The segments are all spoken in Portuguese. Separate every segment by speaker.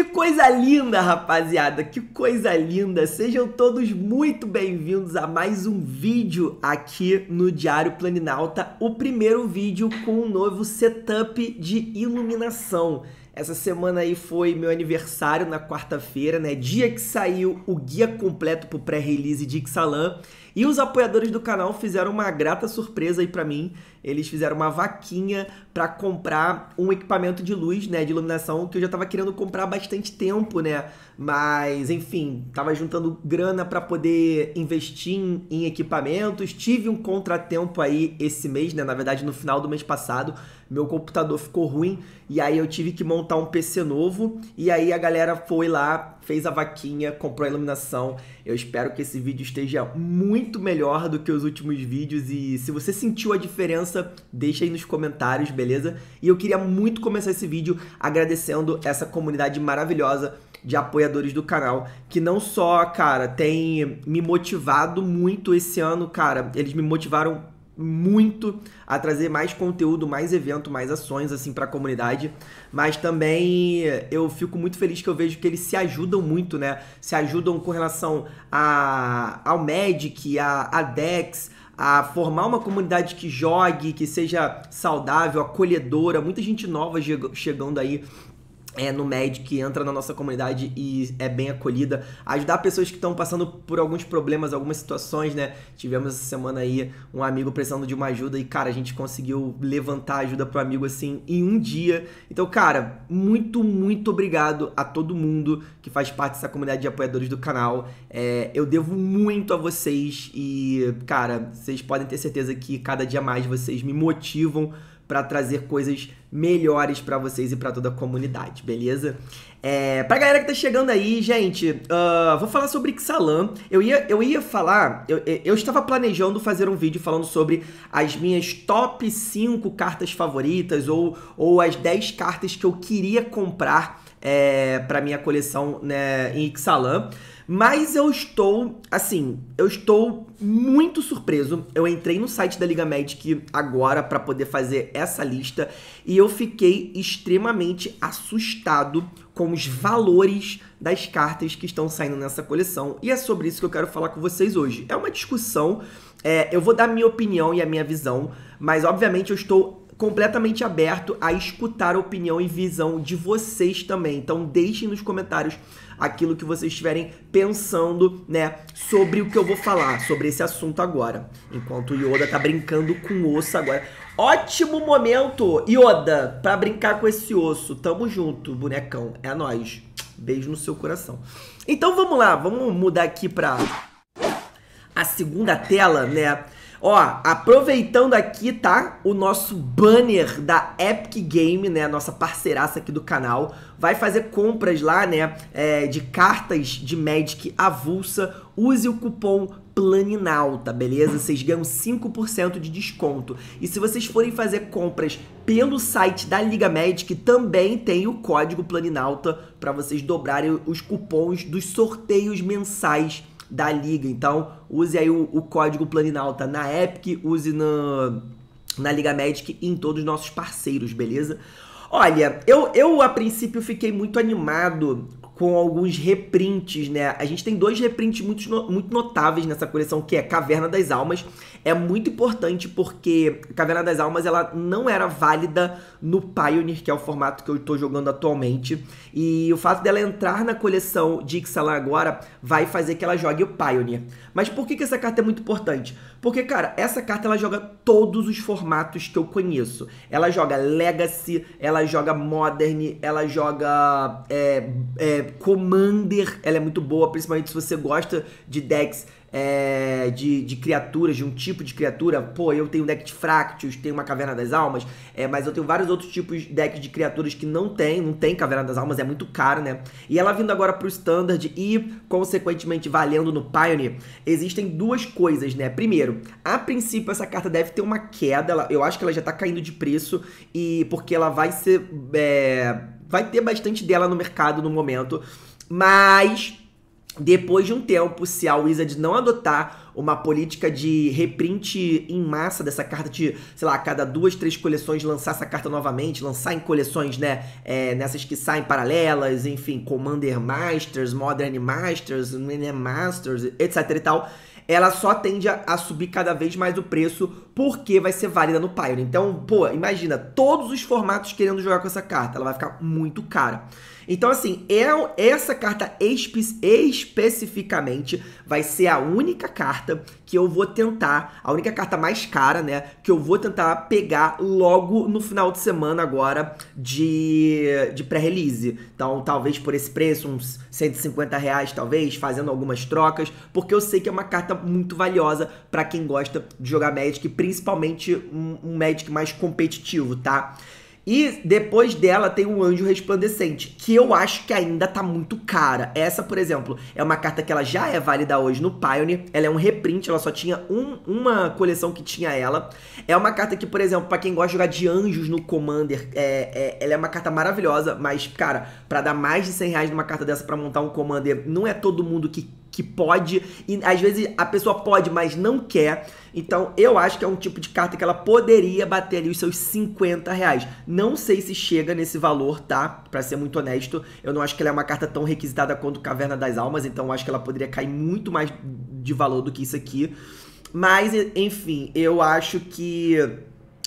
Speaker 1: Que coisa linda, rapaziada! Que coisa linda! Sejam todos muito bem-vindos a mais um vídeo aqui no Diário Planinalta, o primeiro vídeo com um novo setup de iluminação. Essa semana aí foi meu aniversário na quarta-feira, né? Dia que saiu o guia completo pro pré-release de Ixalan. E os apoiadores do canal fizeram uma grata surpresa aí para mim. Eles fizeram uma vaquinha para comprar um equipamento de luz, né, de iluminação que eu já tava querendo comprar há bastante tempo, né? Mas, enfim, tava juntando grana para poder investir em, em equipamentos. Tive um contratempo aí esse mês, né? Na verdade, no final do mês passado, meu computador ficou ruim e aí eu tive que montar um PC novo. E aí a galera foi lá fez a vaquinha, comprou a iluminação. Eu espero que esse vídeo esteja muito melhor do que os últimos vídeos e se você sentiu a diferença, deixa aí nos comentários, beleza? E eu queria muito começar esse vídeo agradecendo essa comunidade maravilhosa de apoiadores do canal, que não só, cara, tem me motivado muito esse ano, cara, eles me motivaram muito a trazer mais conteúdo, mais evento, mais ações assim para a comunidade, mas também eu fico muito feliz que eu vejo que eles se ajudam muito, né? Se ajudam com relação a, ao Magic, a, a Dex, a formar uma comunidade que jogue, que seja saudável, acolhedora, muita gente nova chegando aí é, no MED que entra na nossa comunidade e é bem acolhida, ajudar pessoas que estão passando por alguns problemas, algumas situações, né? Tivemos essa semana aí um amigo precisando de uma ajuda e, cara, a gente conseguiu levantar ajuda pro amigo assim em um dia. Então, cara, muito, muito obrigado a todo mundo que faz parte dessa comunidade de apoiadores do canal. É, eu devo muito a vocês e, cara, vocês podem ter certeza que cada dia mais vocês me motivam para trazer coisas melhores para vocês e para toda a comunidade, beleza? É, pra galera que tá chegando aí, gente, uh, vou falar sobre Ixalan. Eu ia, eu ia falar, eu, eu estava planejando fazer um vídeo falando sobre as minhas top 5 cartas favoritas ou, ou as 10 cartas que eu queria comprar é, para minha coleção né, em Ixalan. Mas eu estou, assim, eu estou muito surpreso. Eu entrei no site da Liga Magic agora para poder fazer essa lista e eu fiquei extremamente assustado com os valores das cartas que estão saindo nessa coleção. E é sobre isso que eu quero falar com vocês hoje. É uma discussão, é, eu vou dar minha opinião e a minha visão, mas obviamente eu estou completamente aberto a escutar a opinião e visão de vocês também. Então deixem nos comentários aquilo que vocês estiverem pensando, né, sobre o que eu vou falar, sobre esse assunto agora. Enquanto o Yoda tá brincando com osso agora. Ótimo momento, Yoda, para brincar com esse osso. Tamo junto, bonecão. É nós. Beijo no seu coração. Então vamos lá, vamos mudar aqui para a segunda tela, né? Ó, aproveitando aqui, tá? O nosso banner da Epic Game, né? Nossa parceiraça aqui do canal. Vai fazer compras lá, né? É, de cartas de Magic avulsa. Use o cupom Planinalta, beleza? Vocês ganham 5% de desconto. E se vocês forem fazer compras pelo site da Liga Magic, também tem o código Planinalta para vocês dobrarem os cupons dos sorteios mensais da liga. Então, use aí o, o código Planinalta na Epic, use na, na Liga Magic e em todos os nossos parceiros, beleza? Olha, eu, eu a princípio fiquei muito animado com alguns reprints, né? A gente tem dois reprints muito, muito notáveis nessa coleção, que é Caverna das Almas. É muito importante porque Caverna das Almas ela não era válida no Pioneer, que é o formato que eu estou jogando atualmente. E o fato dela entrar na coleção de Ixalan agora vai fazer que ela jogue o Pioneer. Mas por que, que essa carta é muito importante? Porque, cara, essa carta ela joga todos os formatos que eu conheço. Ela joga Legacy, ela joga Modern, ela joga é, é, Commander, ela é muito boa, principalmente se você gosta de decks é, de, de, criaturas, de um tipo de criatura. Pô, eu tenho um deck de Fractus, tenho uma Caverna das Almas, é, mas eu tenho vários outros tipos de decks de criaturas que não tem, não tem Caverna das Almas, é muito caro, né? E ela vindo agora pro Standard e, consequentemente, valendo no Pioneer, existem duas coisas, né? Primeiro, a princípio essa carta deve ter uma queda, ela, eu acho que ela já tá caindo de preço, e porque ela vai ser... É vai ter bastante dela no mercado no momento, mas depois de um tempo, se a Wizard não adotar uma política de reprint em massa dessa carta, de, sei lá, a cada duas, três coleções lançar essa carta novamente, lançar em coleções, né? É, nessas que saem paralelas, enfim, Commander Masters, Modern Masters, Millennium Masters, etc e tal ela só tende a, a, subir cada vez mais o preço porque vai ser válida no Pioneer. Então, pô, imagina, todos os formatos querendo jogar com essa carta, ela vai ficar muito cara. Então, assim, é, essa carta espe especificamente vai ser a única carta carta que eu vou tentar, a única carta mais cara, né, que eu vou tentar pegar logo no final de semana agora de, de pré-release. Então, talvez por esse preço, uns 150 reais, talvez, fazendo algumas trocas, porque eu sei que é uma carta muito valiosa para quem gosta de jogar Magic, principalmente um, um Magic mais competitivo, tá? E depois dela tem um anjo resplandecente, que eu acho que ainda tá muito cara. Essa, por exemplo, é uma carta que ela já é válida hoje no Pioneer. Ela é um reprint, ela só tinha um, uma coleção que tinha ela. É uma carta que, por exemplo, para quem gosta de jogar de anjos no Commander, é, é, ela é uma carta maravilhosa, mas, cara, para dar mais de 100 reais numa carta dessa para montar um Commander, não é todo mundo que que pode, e às vezes a pessoa pode, mas não quer. Então eu acho que é um tipo de carta que ela poderia bater ali os seus 50 reais. Não sei se chega nesse valor, tá? Pra ser muito honesto, eu não acho que ela é uma carta tão requisitada quanto Caverna das Almas, então eu acho que ela poderia cair muito mais de valor do que isso aqui. Mas, enfim, eu acho que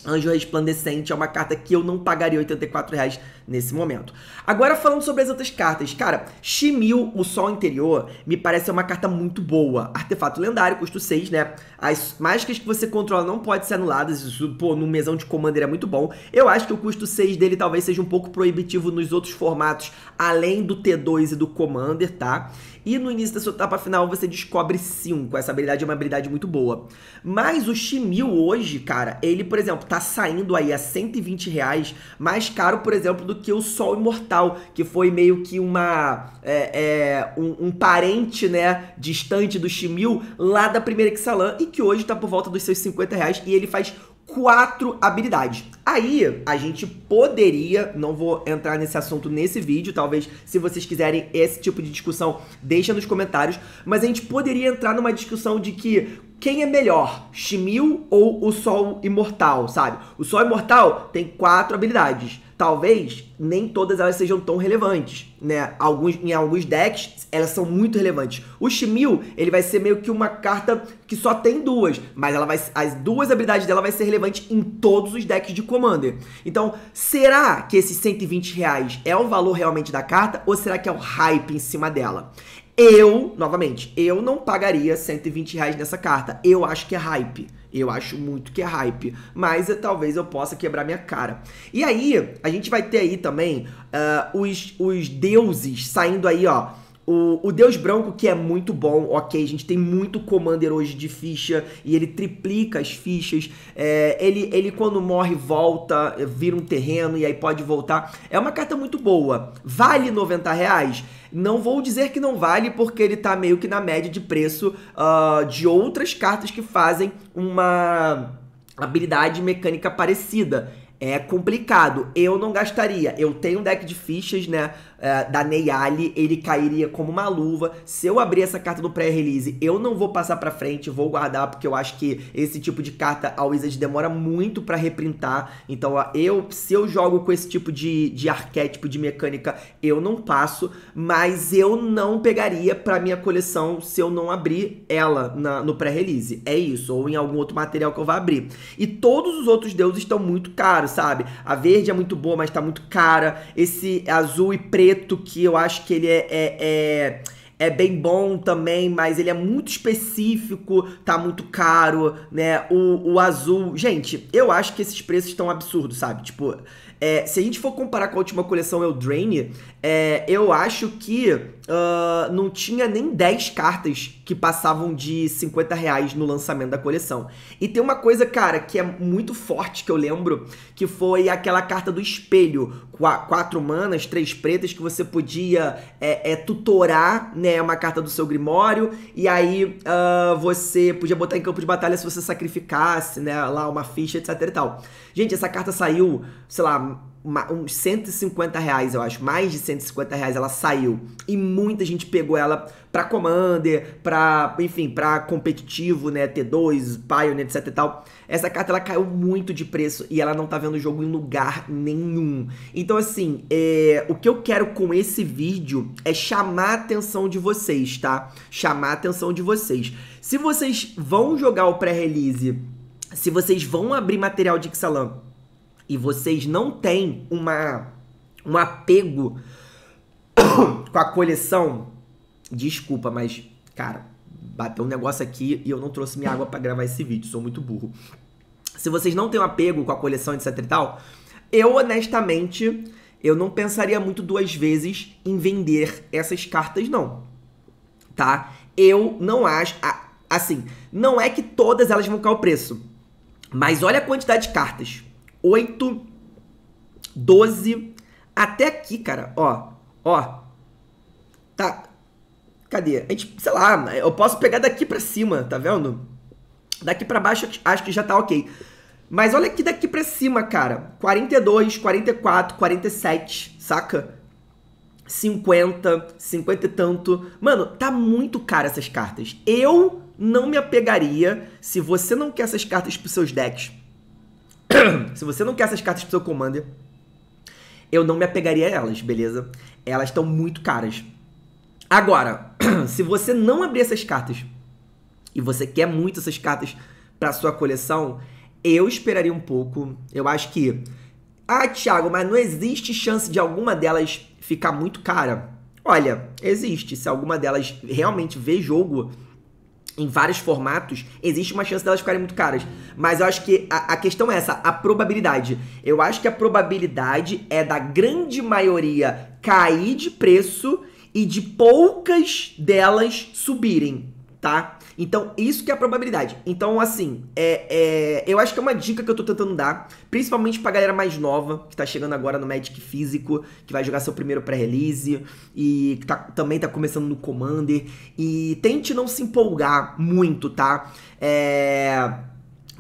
Speaker 1: Anjo Resplandecente é uma carta que eu não pagaria 84 reais nesse momento. Agora falando sobre as outras cartas, cara, Shimil, o Sol Interior, me parece uma carta muito boa. Artefato lendário, custo 6, né? As mágicas que você controla não podem ser anuladas, isso, pô, no mesão de Commander é muito bom. Eu acho que o custo 6 dele talvez seja um pouco proibitivo nos outros formatos, além do T2 e do Commander, tá? E no início da sua etapa final você descobre 5. Essa habilidade é uma habilidade muito boa. Mas o Shimil hoje, cara, ele, por exemplo, tá saindo aí a 120 reais, mais caro, por exemplo, do que o Sol Imortal, que foi meio que uma é, é, um, um, parente, né, distante do Shimil, lá da primeira Ixalan, e que hoje tá por volta dos seus 50 reais, e ele faz quatro habilidades. Aí a gente poderia, não vou entrar nesse assunto nesse vídeo, talvez se vocês quiserem esse tipo de discussão, deixa nos comentários, mas a gente poderia entrar numa discussão de que quem é melhor, Shimil ou o Sol Imortal, sabe? O Sol Imortal tem quatro habilidades. Talvez nem todas elas sejam tão relevantes, né? Alguns, em alguns decks, elas são muito relevantes. O Shimil, ele vai ser meio que uma carta que só tem duas, mas ela vai, as duas habilidades dela vai ser relevante em todos os decks de Commander. Então, será que esses 120 reais é o valor realmente da carta ou será que é o hype em cima dela? Eu, novamente, eu não pagaria 120 reais nessa carta. Eu acho que é hype. Eu acho muito que é hype. Mas eu, eh, talvez eu possa quebrar minha cara. E aí, a gente vai ter aí também uh, os, os deuses saindo aí, ó o, o, Deus Branco, que é muito bom, ok, a gente tem muito Commander hoje de ficha, e ele triplica as fichas, é, ele, ele quando morre volta, vira um terreno e aí pode voltar. É uma carta muito boa. Vale 90 reais? Não vou dizer que não vale, porque ele tá meio que na média de preço uh, de outras cartas que fazem uma habilidade mecânica parecida. É complicado. Eu não gastaria. Eu tenho um deck de fichas, né? Uh, da Neyali, ele cairia como uma luva. Se eu abrir essa carta no pré-release, eu não vou passar pra frente, vou guardar, porque eu acho que esse tipo de carta a Wizard demora muito para reprintar. Então, uh, eu, se eu jogo com esse tipo de, de arquétipo, de mecânica, eu não passo, mas eu não pegaria pra minha coleção se eu não abrir ela na, no pré-release. É isso, ou em algum outro material que eu vá abrir. E todos os outros deuses estão muito caros sabe? A verde é muito boa, mas tá muito cara. Esse azul e preto, que eu acho que ele é, é, é, é bem bom também, mas ele é muito específico, tá muito caro, né? O, o azul. Gente, eu acho que esses preços estão absurdos, sabe? Tipo, é, se a gente for comparar com a última coleção Eldraine, é, é, eu acho que uh, não tinha nem 10 cartas que passavam de 50 reais no lançamento da coleção. E tem uma coisa, cara, que é muito forte que eu lembro, que foi aquela carta do espelho, quatro manas, três pretas, que você podia é, é, tutorar né, uma carta do seu grimório, e aí uh, você podia botar em campo de batalha se você sacrificasse né, lá uma ficha, etc e tal. Gente, essa carta saiu, sei lá, uns 150 reais, eu acho, mais de 150 reais ela saiu. E muita gente pegou ela pra Commander, pra, enfim, pra competitivo, né, T2, Pioneer, etc e tal. Essa carta, ela caiu muito de preço e ela não tá vendo o jogo em lugar nenhum. Então, assim, é, o que eu quero com esse vídeo é chamar a atenção de vocês, tá? Chamar a atenção de vocês. Se vocês vão jogar o pré-release, se vocês vão abrir material de Ixalan e vocês não têm uma, um apego com a coleção, desculpa, mas, cara, bateu um negócio aqui e eu não trouxe minha água para gravar esse vídeo, sou muito burro. Se vocês não têm um apego com a coleção, etc e tal, eu honestamente, eu não pensaria muito duas vezes em vender essas cartas, não. Tá? Eu não acho. Assim, não é que todas elas vão cair o preço. Mas olha a quantidade de cartas. 8, 12, até aqui, cara, ó, ó, tá, cadê? A gente, sei lá, eu posso pegar daqui pra cima, tá vendo? Daqui pra baixo acho que já tá ok. Mas olha aqui daqui pra cima, cara, 42, 44, 47, saca? 50, 50 e tanto. Mano, tá muito caro essas cartas. Eu não me apegaria se você não quer essas cartas pros seus decks se você não quer essas cartas pro seu commander, eu não me apegaria a elas, beleza? Elas estão muito caras. Agora, se você não abrir essas cartas e você quer muito essas cartas para sua coleção, eu esperaria um pouco. Eu acho que Ah, Thiago, mas não existe chance de alguma delas ficar muito cara? Olha, existe. Se alguma delas realmente vê jogo, em vários formatos, existe uma chance delas ficarem muito caras. Mas eu acho que a, a, questão é essa, a probabilidade. Eu acho que a probabilidade é da grande maioria cair de preço e de poucas delas subirem, tá? Então, isso que é a probabilidade. Então, assim, é, é, eu acho que é uma dica que eu tô tentando dar, principalmente pra galera mais nova, que tá chegando agora no Magic Físico, que vai jogar seu primeiro pré-release, e que tá, também tá começando no Commander. E tente não se empolgar muito, tá? É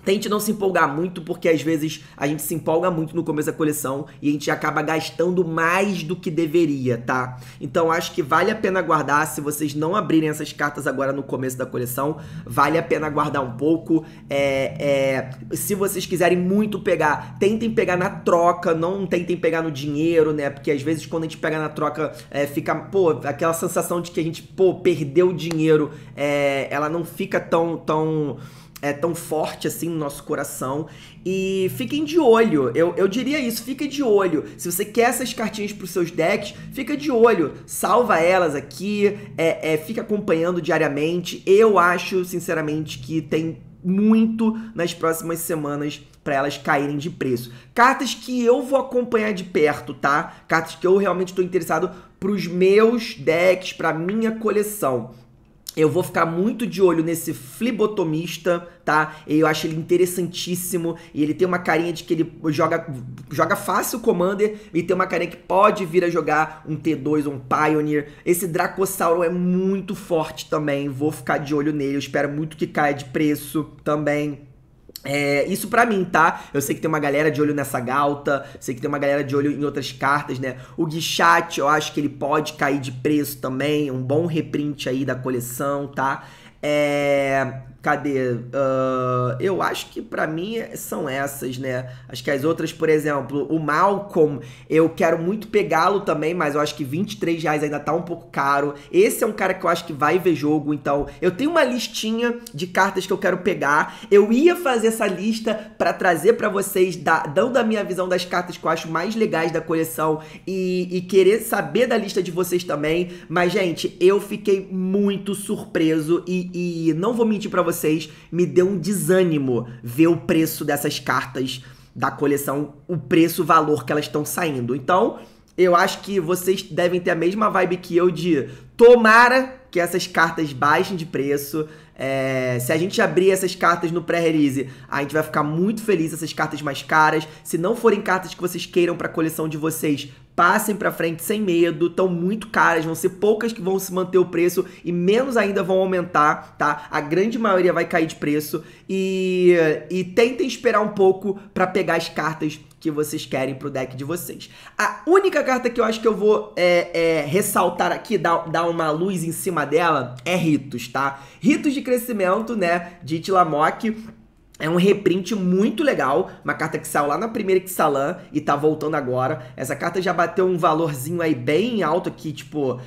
Speaker 1: Tente não se empolgar muito, porque às vezes a gente se empolga muito no começo da coleção e a gente acaba gastando mais do que deveria, tá? Então acho que vale a pena guardar. Se vocês não abrirem essas cartas agora no começo da coleção, vale a pena guardar um pouco. É, é, se vocês quiserem muito pegar, tentem pegar na troca, não tentem pegar no dinheiro, né? Porque às vezes quando a gente pega na troca, é, fica, pô, aquela sensação de que a gente, pô, perdeu dinheiro, é, ela não fica tão, tão é, tão forte assim no nosso coração. E fiquem de olho, eu, eu diria isso, fica de olho. Se você quer essas cartinhas para os seus decks, fica de olho, salva elas aqui, é, é, fica acompanhando diariamente. Eu acho, sinceramente, que tem muito nas próximas semanas para elas caírem de preço. Cartas que eu vou acompanhar de perto, tá? Cartas que eu realmente estou interessado para os meus decks, para minha coleção. Eu vou ficar muito de olho nesse flibotomista, tá? Eu acho ele interessantíssimo e ele tem uma carinha de que ele joga, joga fácil o Commander e tem uma carinha que pode vir a jogar um T2 ou um Pioneer. Esse Dracossauro é muito forte também, vou ficar de olho nele, eu espero muito que caia de preço também. É, isso para mim, tá? Eu sei que tem uma galera de olho nessa galta, sei que tem uma galera de olho em outras cartas, né? O Guichat, eu acho que ele pode cair de preço também, um bom reprint aí da coleção, tá? É, cadê? Uh, eu acho que para mim são essas, né? Acho que as outras, por exemplo, o Malcolm, eu quero muito pegá-lo também, mas eu acho que 23 reais ainda tá um pouco caro. Esse é um cara que eu acho que vai ver jogo, então eu tenho uma listinha de cartas que eu quero pegar. Eu ia fazer essa lista para trazer para vocês, da, dando a minha visão das cartas que eu acho mais legais da coleção e, e querer saber da lista de vocês também. Mas, gente, eu fiquei muito surpreso e e, não vou mentir para vocês, me deu um desânimo ver o preço dessas cartas da coleção, o preço, o valor que elas estão saindo. Então, eu acho que vocês devem ter a mesma vibe que eu de tomara que essas cartas baixem de preço. É, se a gente abrir essas cartas no pré-release, a gente vai ficar muito feliz essas cartas mais caras. Se não forem cartas que vocês queiram para a coleção de vocês, Passem para frente sem medo, estão muito caras, vão ser poucas que vão se manter o preço e menos ainda vão aumentar, tá? A grande maioria vai cair de preço e, e tentem esperar um pouco para pegar as cartas que vocês querem pro deck de vocês. A única carta que eu acho que eu vou é, é, ressaltar aqui, dar, dar uma luz em cima dela, é Ritos, tá? Ritos de crescimento, né, de Tilamoc é um reprint muito legal, uma carta que saiu lá na primeira Ixalan e tá voltando agora. Essa carta já bateu um valorzinho aí bem alto aqui, tipo... Uh,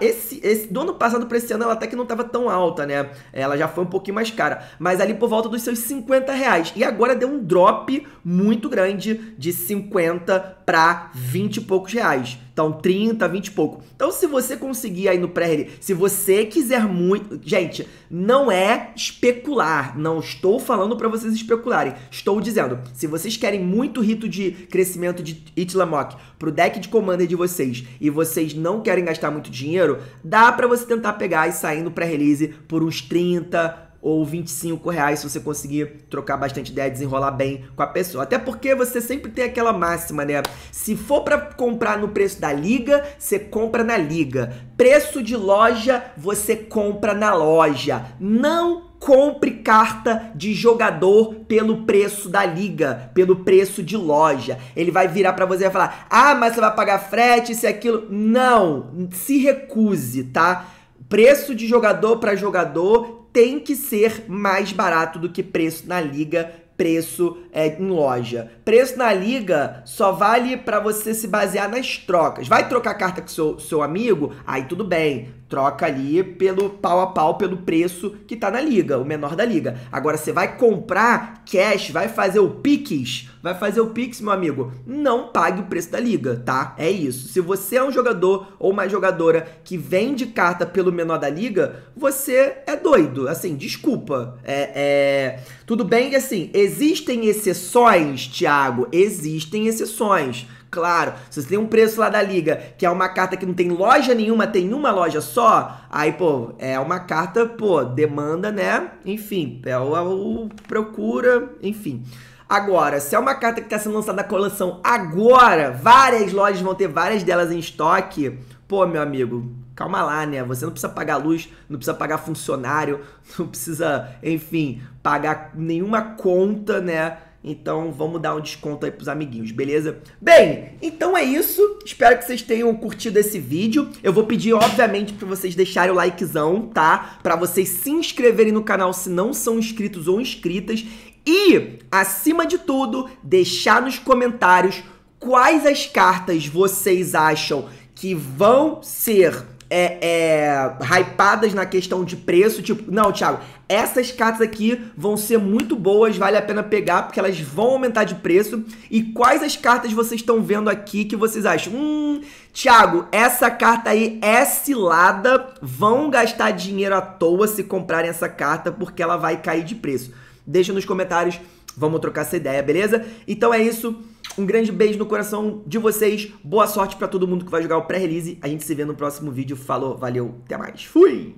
Speaker 1: esse, esse, do ano passado pra esse ano ela até que não tava tão alta, né? Ela já foi um pouquinho mais cara, mas ali por volta dos seus 50 reais. E agora deu um drop muito grande de 50 para 20 e poucos reais. Então, 30, 20 e pouco. Então, se você conseguir aí no pré release se você quiser muito. Gente, não é especular. Não estou falando para vocês especularem. Estou dizendo, se vocês querem muito rito de crescimento de Itlamok pro deck de commander de vocês e vocês não querem gastar muito dinheiro, dá para você tentar pegar e sair no pré-release por uns 30, ou 25 reais se você conseguir trocar bastante ideia, desenrolar bem com a pessoa. Até porque você sempre tem aquela máxima, né? Se for para comprar no preço da liga, você compra na liga. Preço de loja, você compra na loja. Não compre carta de jogador pelo preço da liga, pelo preço de loja. Ele vai virar para você e vai falar: "Ah, mas você vai pagar frete, isso e aquilo". Não, se recuse, tá? Preço de jogador para jogador tem que ser mais barato do que preço na liga, preço é, em loja. Preço na liga só vale para você se basear nas trocas. Vai trocar carta com seu, seu amigo? Aí tudo bem. Troca ali pelo pau a pau, pelo preço que tá na liga, o menor da liga. Agora, você vai comprar cash, vai fazer o Pix, vai fazer o Pix, meu amigo, não pague o preço da liga, tá? É isso. Se você é um jogador ou uma jogadora que vende carta pelo menor da liga, você é doido. Assim, desculpa. É, é... Tudo bem que, assim, existem exceções, Thiago, existem exceções. Claro, se você tem um preço lá da liga, que é uma carta que não tem loja nenhuma, tem uma loja só, aí, pô, é uma carta, pô, demanda, né? Enfim, é o, é o procura, enfim. Agora, se é uma carta que está sendo lançada na coleção agora, várias lojas vão ter várias delas em estoque. Pô, meu amigo, calma lá, né? Você não precisa pagar luz, não precisa pagar funcionário, não precisa, enfim, pagar nenhuma conta, né? Então vamos dar um desconto aí pros amiguinhos, beleza? Bem, então é isso. Espero que vocês tenham curtido esse vídeo. Eu vou pedir, obviamente, para vocês deixarem o likezão, tá? Para vocês se inscreverem no canal se não são inscritos ou inscritas. E, acima de tudo, deixar nos comentários quais as cartas vocês acham que vão ser é, é, hypadas na questão de preço, tipo, não, Thiago, essas cartas aqui vão ser muito boas, vale a pena pegar, porque elas vão aumentar de preço. E quais as cartas vocês estão vendo aqui que vocês acham? Hum, Thiago, essa carta aí é cilada, vão gastar dinheiro à toa se comprarem essa carta, porque ela vai cair de preço. Deixa nos comentários Vamos trocar essa ideia, beleza? Então é isso. Um grande beijo no coração de vocês. Boa sorte para todo mundo que vai jogar o pré-release. A gente se vê no próximo vídeo. Falou, valeu, até mais. Fui!